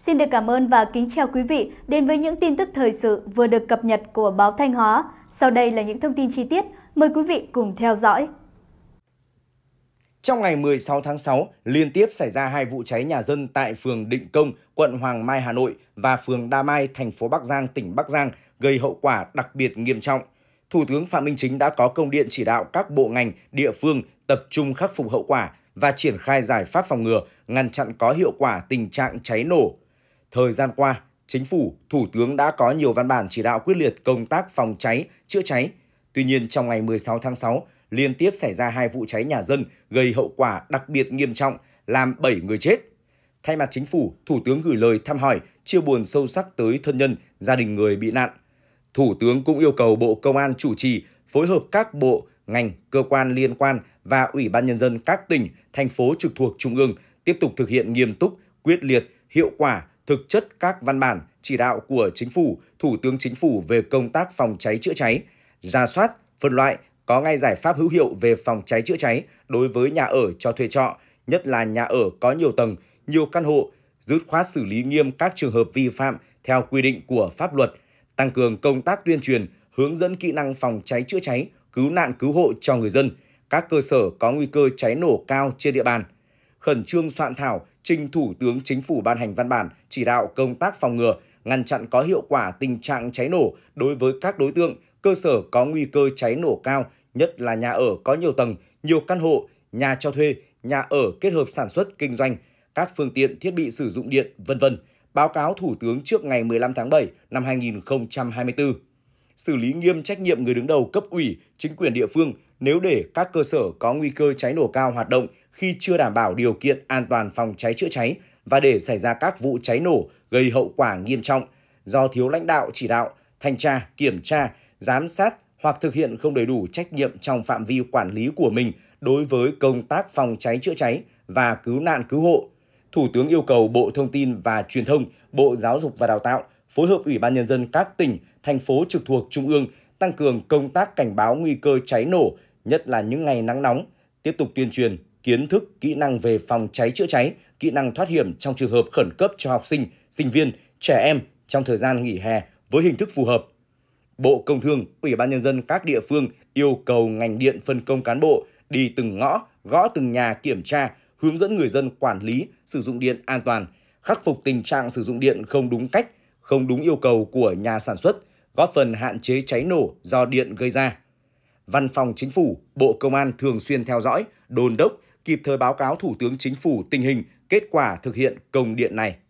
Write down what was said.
Xin được cảm ơn và kính chào quý vị đến với những tin tức thời sự vừa được cập nhật của báo Thanh Hóa. Sau đây là những thông tin chi tiết, mời quý vị cùng theo dõi. Trong ngày 16 tháng 6, liên tiếp xảy ra hai vụ cháy nhà dân tại phường Định Công, quận Hoàng Mai, Hà Nội và phường Đa Mai, thành phố Bắc Giang, tỉnh Bắc Giang gây hậu quả đặc biệt nghiêm trọng. Thủ tướng Phạm Minh Chính đã có công điện chỉ đạo các bộ ngành, địa phương tập trung khắc phục hậu quả và triển khai giải pháp phòng ngừa, ngăn chặn có hiệu quả tình trạng cháy nổ, Thời gian qua, Chính phủ, Thủ tướng đã có nhiều văn bản chỉ đạo quyết liệt công tác phòng cháy, chữa cháy. Tuy nhiên, trong ngày 16 tháng 6, liên tiếp xảy ra hai vụ cháy nhà dân gây hậu quả đặc biệt nghiêm trọng, làm 7 người chết. Thay mặt chính phủ, Thủ tướng gửi lời thăm hỏi, chia buồn sâu sắc tới thân nhân, gia đình người bị nạn. Thủ tướng cũng yêu cầu Bộ Công an chủ trì, phối hợp các bộ, ngành, cơ quan liên quan và Ủy ban Nhân dân các tỉnh, thành phố trực thuộc Trung ương tiếp tục thực hiện nghiêm túc, quyết liệt, hiệu quả thực chất các văn bản, chỉ đạo của Chính phủ, Thủ tướng Chính phủ về công tác phòng cháy chữa cháy, ra soát, phân loại, có ngay giải pháp hữu hiệu về phòng cháy chữa cháy đối với nhà ở cho thuê trọ, nhất là nhà ở có nhiều tầng, nhiều căn hộ, dứt khoát xử lý nghiêm các trường hợp vi phạm theo quy định của pháp luật, tăng cường công tác tuyên truyền, hướng dẫn kỹ năng phòng cháy chữa cháy, cứu nạn cứu hộ cho người dân, các cơ sở có nguy cơ cháy nổ cao trên địa bàn. Khẩn trương soạn thảo, trình Thủ tướng Chính phủ ban hành văn bản chỉ đạo công tác phòng ngừa, ngăn chặn có hiệu quả tình trạng cháy nổ đối với các đối tượng, cơ sở có nguy cơ cháy nổ cao, nhất là nhà ở có nhiều tầng, nhiều căn hộ, nhà cho thuê, nhà ở kết hợp sản xuất kinh doanh, các phương tiện thiết bị sử dụng điện, vân vân, báo cáo Thủ tướng trước ngày 15 tháng 7 năm 2024. Xử lý nghiêm trách nhiệm người đứng đầu cấp ủy, chính quyền địa phương nếu để các cơ sở có nguy cơ cháy nổ cao hoạt động khi chưa đảm bảo điều kiện an toàn phòng cháy chữa cháy và để xảy ra các vụ cháy nổ gây hậu quả nghiêm trọng do thiếu lãnh đạo chỉ đạo, thanh tra, kiểm tra, giám sát hoặc thực hiện không đầy đủ trách nhiệm trong phạm vi quản lý của mình đối với công tác phòng cháy chữa cháy và cứu nạn cứu hộ. Thủ tướng yêu cầu Bộ Thông tin và Truyền thông, Bộ Giáo dục và Đào tạo phối hợp Ủy ban nhân dân các tỉnh, thành phố trực thuộc trung ương tăng cường công tác cảnh báo nguy cơ cháy nổ, nhất là những ngày nắng nóng, tiếp tục tuyên truyền kiến thức, kỹ năng về phòng cháy chữa cháy, kỹ năng thoát hiểm trong trường hợp khẩn cấp cho học sinh, sinh viên, trẻ em trong thời gian nghỉ hè với hình thức phù hợp. Bộ Công Thương, Ủy ban Nhân dân các địa phương yêu cầu ngành điện phân công cán bộ đi từng ngõ, gõ từng nhà kiểm tra, hướng dẫn người dân quản lý, sử dụng điện an toàn, khắc phục tình trạng sử dụng điện không đúng cách, không đúng yêu cầu của nhà sản xuất, góp phần hạn chế cháy nổ do điện gây ra. Văn phòng Chính phủ, Bộ Công an thường xuyên theo dõi, đôn đốc, kịp thời báo cáo Thủ tướng Chính phủ tình hình, kết quả thực hiện công điện này.